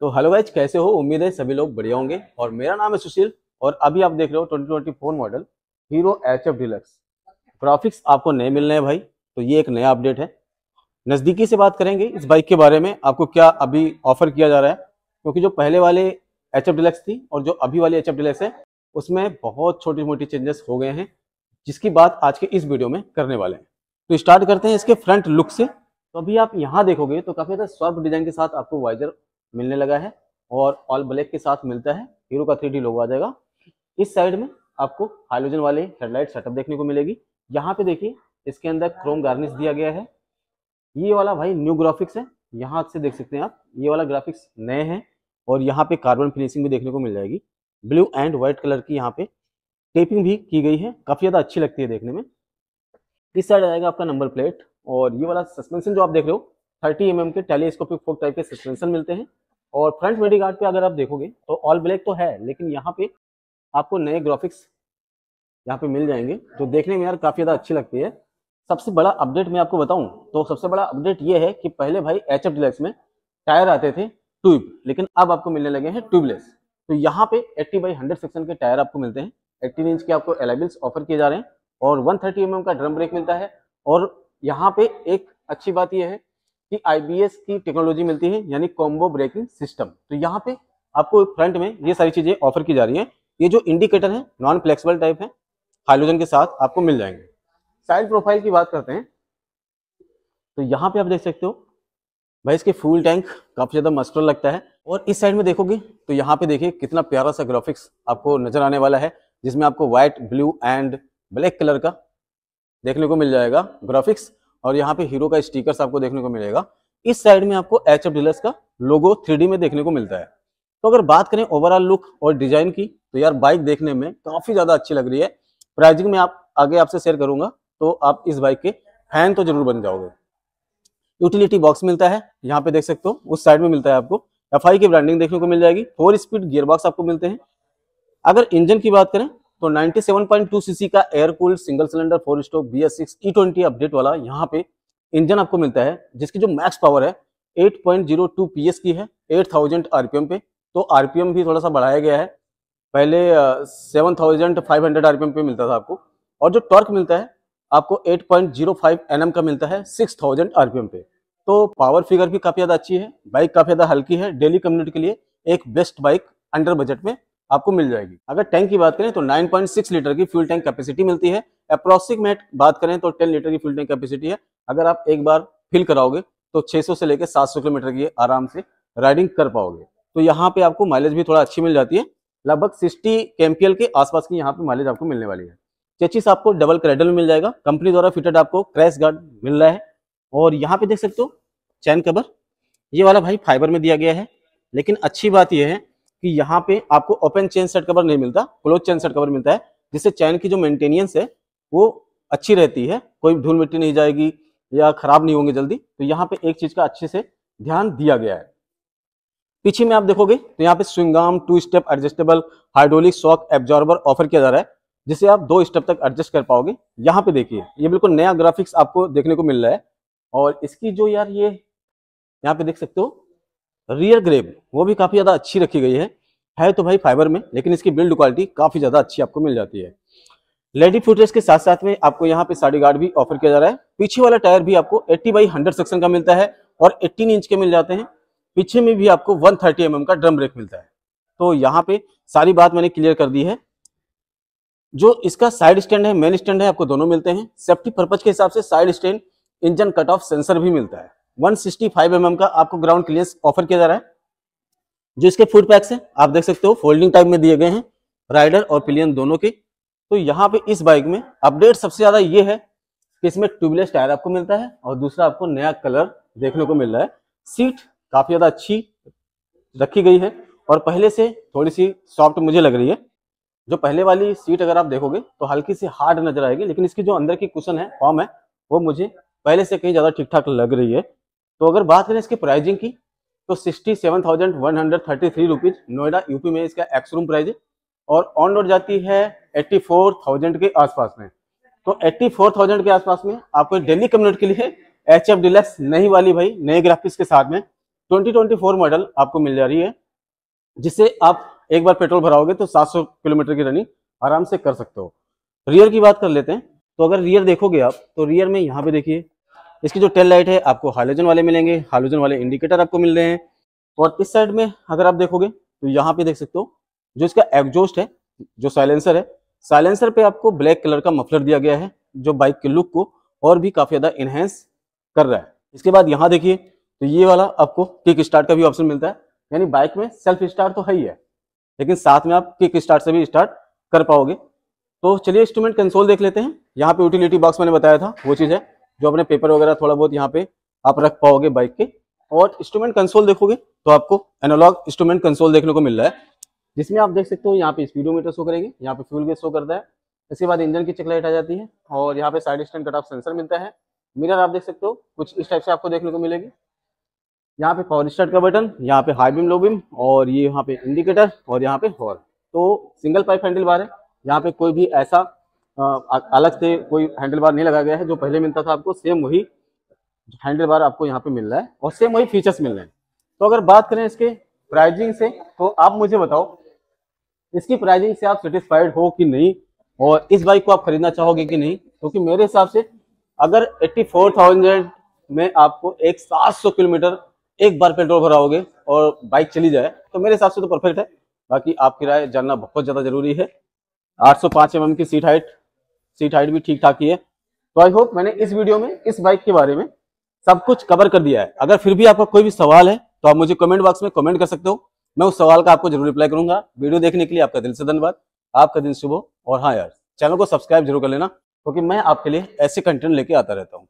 तो hello guys कैसे हो उम्मीद है सभी लोग बढ़िया होंगे और मेरा नाम है सुशील और अभी आप देख रहे हो twenty twenty four model Hero H F deluxe graphics आपको नए मिलने हैं भाई तो ये एक नया अपडेट है नज़दीकी से बात करेंगे इस बाइक के बारे में आपको क्या अभी ऑफर किया जा रहा है क्योंकि जो पहले वाले एच एफ डिलक्स थी और जो अभी वाली एच एफ डिलक्स है उसमें बहुत छोटी मोटी चेंजेस हो गए हैं जिसकी बात आज के इस वीडियो में करने वाले हैं तो स्टार्ट करते हैं इसके फ्रंट लुक से तो अभी आप यहाँ देखोगे तो काफ़ी ज़्यादा सॉफ्ट डिजाइन के साथ आपको वाइजर मिलने लगा है और ऑल ब्लैक के साथ मिलता है हीरो का थ्री लोगो आ जाएगा इस साइड में आपको हाइड्रोजन वाले हेडलाइट सेटअप देखने को मिलेगी यहाँ पे देखिए इसके अंदर क्रोम गार्निश दिया गया है ये वाला भाई न्यू ग्राफिक्स है यहाँ से देख सकते हैं आप ये वाला ग्राफिक्स नए हैं और यहाँ पे कार्बन फिनिशिंग भी देखने को मिल जाएगी ब्लू एंड व्हाइट कलर की यहाँ पे टेपिंग भी की गई है काफ़ी ज़्यादा अच्छी लगती है देखने में इस साइड आएगा आपका नंबर प्लेट और ये वाला सस्पेंशन जो आप देख रहे हो थर्टी एम एम के टेलीस्कोपिक फोक टाइप के सस्पेंशन मिलते हैं और फ्रंट मेडी गार्ड पे अगर आप देखोगे तो ऑल ब्लैक तो है लेकिन यहाँ पे आपको नए ग्राफिक्स यहाँ पे मिल जाएंगे जो देखने में यार काफ़ी ज़्यादा अच्छी लगती है सबसे बड़ा अपडेट मैं आपको बताऊँ तो सबसे बड़ा अपडेट ये है कि पहले भाई एच एफ डिलेक्स में टायर आते थे ट्यूब लेकिन अब आपको मिलने लगे हैं ट्यूबलेस तो यहाँ पे 80 बाई 100 सेक्शन के टायर आपको मिलते हैं 18 इंच के आपको एलाइबल्स ऑफर किए जा रहे हैं और 130 थर्टी mm का ड्रम ब्रेक मिलता है और यहाँ पे एक अच्छी बात यह है कि आईबीएस की टेक्नोलॉजी मिलती है यानी कॉम्बो ब्रेकिंग सिस्टम तो यहाँ पे आपको फ्रंट में ये सारी चीजें ऑफर की जा रही है ये जो इंडिकेटर है नॉन फ्लेक्सिबल टाइप है हाइड्रोजन के साथ आपको मिल जाएंगे साइड प्रोफाइल की बात करते हैं तो यहाँ पे आप देख सकते हो भाई इसके फूल टैंक काफी ज्यादा मस्टर लगता है और इस साइड में देखोगे तो यहाँ पे देखिए कितना प्यारा सा ग्राफिक्स आपको नजर आने वाला है जिसमें आपको white blue and black colour का देखने को मिल जाएगा ग्राफिक्स और यहाँ पे हीरो का स्टीकर आपको देखने को मिलेगा इस साइड में आपको एच एफ डीलर्स का लोगो थ्री में देखने को मिलता है तो अगर बात करें ओवरऑल लुक और डिजाइन की तो यार बाइक देखने में काफी ज्यादा अच्छी लग रही है प्राइजिंग में आप आगे आपसे शेयर करूंगा तो आप इस बाइक के फैन तो जरूर बन जाओगे यूटिलिटी बॉक्स मिलता है यहाँ पे देख सकते हो उस साइड में मिलता है आपको एफ की ब्रांडिंग देखने को मिल जाएगी फोर स्पीड गियर बॉक्स आपको मिलते हैं अगर इंजन की बात करें तो 97.2 सीसी का air cooled single cylinder four stroke B S six E twenty update वाला यहाँ पे इंजन आपको मिलता है जिसकी जो मैक्स पावर है 8.02 पीएस की है 8000 आरपीएम पे तो आरपीएम भी थोड़ा सा बढ़ाया गया है पहले 7500 आरपीएम पे मिलता था आपको और जो टॉर्क मिलता है आपको 8.05 एनएम का मिलता है 6000 आरपीएम पे तो पावर फिगर भी काफ़ी ज़्यादा अच्छी है बाइक काफ़ी ज़्यादा हल्की है डेली कम्युनिटी के लिए एक बेस्ट बाइक अंडर बजट में आपको मिल जाएगी अगर टैंक की बात करें तो 9.6 लीटर की फ्यूल टैंक कैपेसिटी मिलती है अप्रोक्सीमेट बात करें तो 10 लीटर की फ्यूल टैंक कैपेसिटी है अगर आप एक बार फिल कराओगे तो 600 से लेकर 700 किलोमीटर की आराम से राइडिंग कर पाओगे तो यहाँ पे आपको माइलेज भी थोड़ा अच्छी मिल जाती है लगभग सिक्सटी केम्पियल के आसपास की यहाँ पे माइलेज आपको मिलने वाली है चेचिस आपको डबल क्रेडल मिल जाएगा कंपनी द्वारा फिटेड आपको क्रैश गार्ड मिल रहा है और यहाँ पे देख सकते हो चैन कवर ये वाला भाई फाइबर में दिया गया है लेकिन अच्छी बात यह है कि यहाँ पे आपको ओपन चेन सेट कवर नहीं मिलता क्लोज चेन सेट कवर मिलता है जिससे चैन की जो मेंटेनेंस है वो अच्छी रहती है कोई धूल मिट्टी नहीं जाएगी या खराब नहीं होंगे जल्दी तो यहाँ पे एक चीज का अच्छे से ध्यान दिया गया है पीछे में आप देखोगे तो यहाँ पे swingarm two step adjustable hydraulic shock absorber offer किया जा रहा है जिसे आप दो स्टेप तक एडजस्ट कर पाओगे यहाँ पे देखिए ये बिल्कुल नया ग्राफिक्स आपको देखने को मिल रहा है और इसकी जो यार ये यहाँ पे देख सकते हो रियर ग्रेप वो भी काफ़ी ज़्यादा अच्छी रखी गई है है तो भाई फाइबर में लेकिन इसकी बिल्ड क्वालिटी काफ़ी ज़्यादा अच्छी आपको मिल जाती है लेडी फुटरेस के साथ साथ में आपको यहाँ पे साड़ी गार्ड भी ऑफर किया जा रहा है पीछे वाला टायर भी आपको 80 बाई 100 सेक्शन का मिलता है और 18 इंच के मिल जाते हैं पीछे में भी आपको 130 थर्टी mm का ड्रम ब्रेक मिलता है तो यहाँ पे सारी बात मैंने क्लियर कर दी है जो इसका साइड स्टैंड है मेन स्टैंड है आपको दोनों मिलते हैं सेफ्टी पर्पज के हिसाब से side stand engine cut off sensor भी मिलता है 165 mm का आपको ग्राउंड क्लियरेंस ऑफर किया जा रहा है जो इसके फूड पैक्स हैं आप देख सकते हो फोल्डिंग टाइप में दिए गए हैं राइडर और पिलियन दोनों के तो यहाँ पे इस बाइक में अपडेट सबसे ज्यादा ये है कि इसमें ट्यूबलेस टायर आपको मिलता है और दूसरा आपको नया कलर देखने को मिल रहा है सीट काफी ज्यादा अच्छी रखी गई है और पहले से थोड़ी सी सॉफ्ट मुझे लग रही है जो पहले वाली सीट अगर आप देखोगे तो हल्की सी हार्ड नजर आएगी लेकिन इसकी जो अंदर की कुशन है फॉर्म है वो मुझे पहले से कहीं ज्यादा ठीक ठाक लग रही है तो अगर बात करें इसके प्राइजिंग की तो sixty seven thousand one hundred thirty three rupees Noida UP में इसका एक्स रूम प्राइज है और ऑन रोड जाती है एट्टी फोर थाउजेंड के आसपास में तो एट्टी फोर थाउजेंड के आसपास में आपको डेली कम्यूनिट के लिए एच एफ डिलेक्स नई वाली भाई नए ग्राफिक्स के साथ में ट्वेंटी ट्वेंटी फोर मॉडल आपको मिल जा रही है जिससे आप एक बार पेट्रोल भराओगे तो सात सौ किलोमीटर की रनिंग आराम से कर सकते हो रियर की बात कर लेते हैं तो अगर रियर देखोगे आप तो रियर में यहाँ पे देखिए इसकी जो टेल लाइट है आपको हाइलोजन वाले मिलेंगे हाइलोजन वाले इंडिकेटर आपको मिल रहे हैं और इस साइड में अगर आप देखोगे तो यहाँ पे देख सकते हो जो इसका एग्जोस्ट है जो साइलेंसर है साइलेंसर पे आपको ब्लैक कलर का मफलर दिया गया है जो बाइक के लुक को और भी काफी ज्यादा इनहेंस कर रहा है इसके बाद यहाँ देखिए तो ये वाला आपको किक स्टार्ट का भी ऑप्शन मिलता है यानी बाइक में सेल्फ स्टार्ट तो है ही है लेकिन साथ में आप किक स्टार्ट से भी स्टार्ट कर पाओगे तो चलिए इंस्ट्रूमेंट कंसोल देख लेते हैं यहाँ पे यूटिलिटी बॉक्स मैंने बताया था वो चीज़ है जो अपने पेपर वगैरह थोड़ा बहुत यहाँ पे आप रख पाओगे बाइक के और इंस्ट्रूमेंट कंसोल देखोगे तो आपको एनोलॉग इंस्ट्रूमेंट कंसोल देखने को मिल रहा है जिसमें आप देख सकते हो यहाँ पे स्पीडोमीटर शो करेंगे यहाँ पे फ्यूल गेज शो करता है इसके बाद इंजन की चेकलाइट आ जाती है और यहाँ पे side stand cut off sensor मिलता है मिरर आप देख सकते हो कुछ इस टाइप से आपको देखने को मिलेगी यहाँ पे पावर स्टार्ट का बटन यहाँ पे हाई बीम लो बीम और ये यहाँ पे इंडिकेटर और यहाँ पे हॉर्न तो सिंगल पाइप हैंडल बार है यहाँ पे कोई भी ऐसा अलग से कोई हैंडल बार नहीं लगाया गया है जो पहले मिलता था आपको सेम वही हैंडल बार आपको यहाँ पे मिल रहा है और सेम वही फीचर्स मिल रहे हैं तो अगर बात करें इसके प्राइजिंग से तो आप मुझे बताओ इसकी प्राइजिंग से आप सेटिस्फाइड हो कि नहीं और इस बाइक को आप खरीदना चाहोगे कि नहीं क्योंकि तो मेरे हिसाब से अगर 84,000 में आपको एक 700 किलोमीटर एक बार पेट्रोल भराओगे और बाइक चली जाए तो मेरे हिसाब से तो परफेक्ट है बाकी आपकी राय जानना बहुत ज़्यादा जरूरी है 805 सौ mm की सीट हाइट सीट हाइट भी ठीक ठाक ही है तो आई होप मैंने इस वीडियो में इस बाइक के बारे में सब कुछ कवर कर दिया है अगर फिर भी आपका कोई भी सवाल है तो आप मुझे कमेंट बॉक्स में कमेंट कर सकते हो मैं उस सवाल का आपको जरूर रिप्लाई करूंगा वीडियो देखने के लिए आपका दिल से धन्यवाद आपका दिन शुभ हो और हाँ यार चैनल को सब्सक्राइब जरूर कर लेना क्योंकि मैं आपके लिए ऐसे कंटेंट लेके आता रहता हूँ